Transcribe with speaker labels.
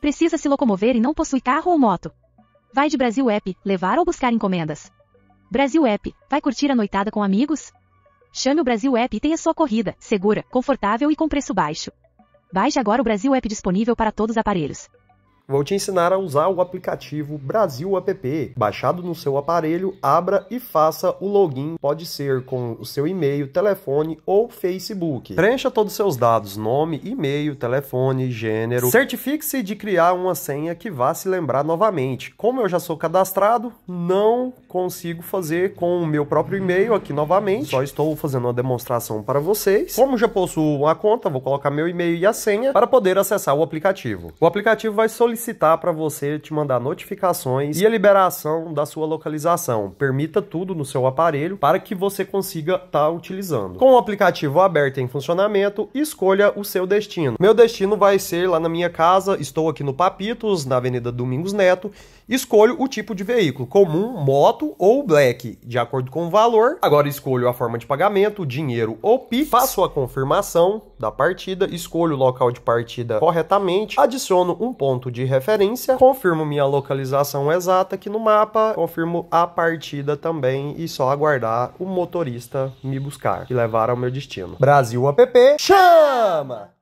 Speaker 1: Precisa se locomover e não possui carro ou moto. Vai de Brasil App, levar ou buscar encomendas. Brasil App, vai curtir a noitada com amigos? Chame o Brasil App e tenha sua corrida, segura, confortável e com preço baixo. Baixe agora o Brasil App disponível para todos os aparelhos.
Speaker 2: Vou te ensinar a usar o aplicativo Brasil App. Baixado no seu aparelho, abra e faça o login, pode ser com o seu e-mail, telefone ou Facebook. Preencha todos os seus dados, nome, e-mail, telefone, gênero. Certifique-se de criar uma senha que vá se lembrar novamente. Como eu já sou cadastrado, não consigo fazer com o meu próprio e-mail aqui novamente. Só estou fazendo uma demonstração para vocês. Como já possuo uma conta, vou colocar meu e-mail e a senha para poder acessar o aplicativo. O aplicativo vai solicitar solicitar para você te mandar notificações e a liberação da sua localização. Permita tudo no seu aparelho para que você consiga estar tá utilizando. Com o aplicativo aberto em funcionamento, escolha o seu destino. Meu destino vai ser lá na minha casa, estou aqui no Papitos, na Avenida Domingos Neto. Escolho o tipo de veículo, comum, moto ou black, de acordo com o valor. Agora escolho a forma de pagamento, dinheiro ou PIX. Faço a confirmação da partida, escolho o local de partida corretamente, adiciono um ponto de de referência, confirmo minha localização exata aqui no mapa, confirmo a partida também e só aguardar o motorista me buscar e levar ao meu destino. Brasil App, chama!